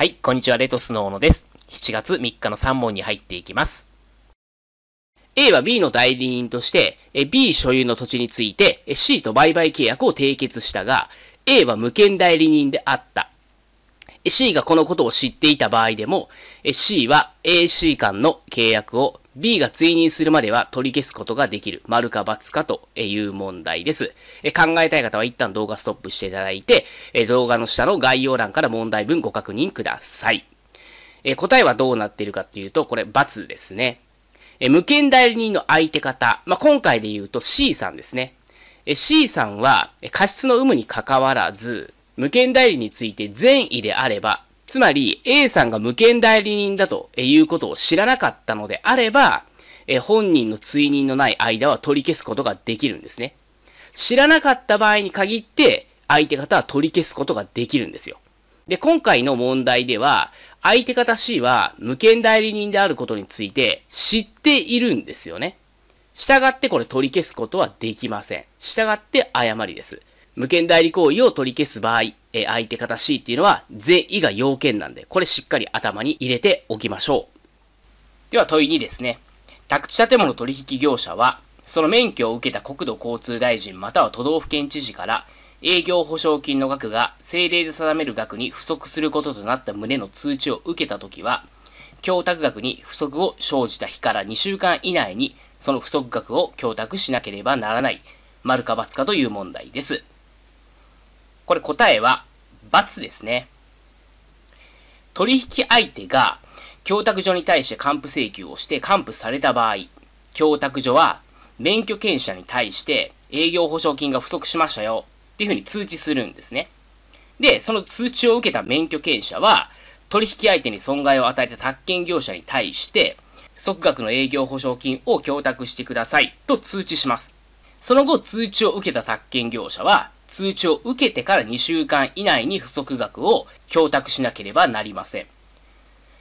はい、こんにちは、レトスの小野です。7月3日の3問に入っていきます。A は B の代理人として、B 所有の土地について C と売買契約を締結したが、A は無権代理人であった。C がこのことを知っていた場合でも、C は AC 間の契約を B が追認するまでは取り消すことができる。丸か×かという問題です。考えたい方は一旦動画ストップしていただいて、動画の下の概要欄から問題文ご確認ください。答えはどうなっているかっていうと、これ×ですね。無権代理人の相手方。まあ、今回で言うと C さんですね。C さんは過失の有無に関わらず、無権代理について善意であればつまり A さんが無権代理人だということを知らなかったのであれば、え本人の追認のない間は取り消すことができるんですね。知らなかった場合に限って、相手方は取り消すことができるんですよ。で、今回の問題では、相手方 C は無権代理人であることについて知っているんですよね。従ってこれ取り消すことはできません。従って誤りです。無権代理行為を取り消す場合、え相手方 C っていうのは、善意が要件なんで、これしっかり頭に入れておきましょう。では問い2ですね。宅地建物取引業者は、その免許を受けた国土交通大臣または都道府県知事から、営業保証金の額が政令で定める額に不足することとなった旨の通知を受けたときは、供託額に不足を生じた日から2週間以内に、その不足額を供託しなければならない、丸か×かという問題です。これ答えは、×ですね。取引相手が、供託所に対して還付請求をして還付された場合、供託所は免許権者に対して営業保証金が不足しましたよっていうふうに通知するんですね。で、その通知を受けた免許権者は、取引相手に損害を与えた宅建業者に対して、即額の営業保証金を供託してくださいと通知します。その後、通知を受けた宅建業者は、通知を受けてから2週間以内に不足額を供託しなければなりません。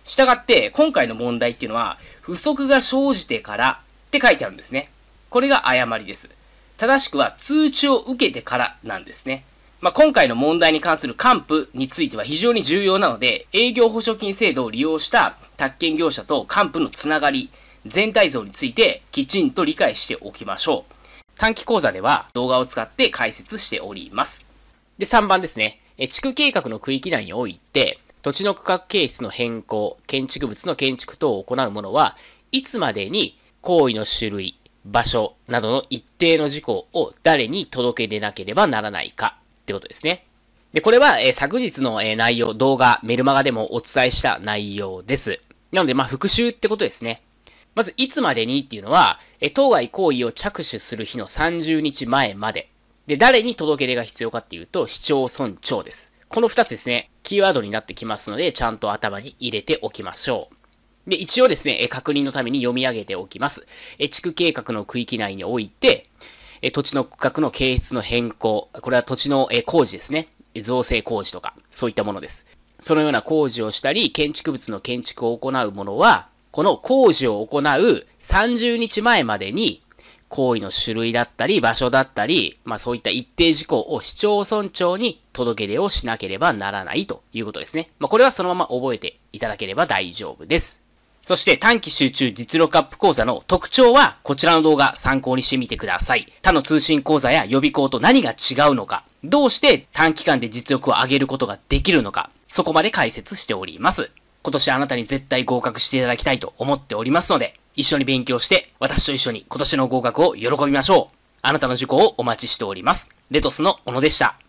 したがって、今回の問題っていうのは、不足が生じてからって書いてあるんですね。これが誤りです。正しくは通知を受けてからなんですね。まあ、今回の問題に関する還付については非常に重要なので、営業保証金制度を利用した宅建業者と還付のつながり、全体像についてきちんと理解しておきましょう。短期講座では動画を使って解説しております。で、3番ですね。地区計画の区域内において、土地の区画形質の変更、建築物の建築等を行うものは、いつまでに行為の種類、場所などの一定の事項を誰に届け出なければならないかってことですね。で、これは、えー、昨日の、えー、内容、動画、メルマガでもお伝えした内容です。なので、まあ、復習ってことですね。まず、いつまでにっていうのは、当該行為を着手する日の30日前まで。で、誰に届け出が必要かっていうと、市町村長です。この2つですね、キーワードになってきますので、ちゃんと頭に入れておきましょう。で、一応ですね、確認のために読み上げておきます。地区計画の区域内において、土地の区画の形質の変更、これは土地の工事ですね。造成工事とか、そういったものです。そのような工事をしたり、建築物の建築を行うものは、この工事を行う30日前までに、行為の種類だったり、場所だったり、まあそういった一定事項を市町村長に届け出をしなければならないということですね。まあこれはそのまま覚えていただければ大丈夫です。そして短期集中実力アップ講座の特徴はこちらの動画参考にしてみてください。他の通信講座や予備校と何が違うのか、どうして短期間で実力を上げることができるのか、そこまで解説しております。今年あなたに絶対合格していただきたいと思っておりますので、一緒に勉強して、私と一緒に今年の合格を喜びましょう。あなたの受講をお待ちしております。レトスの小野でした。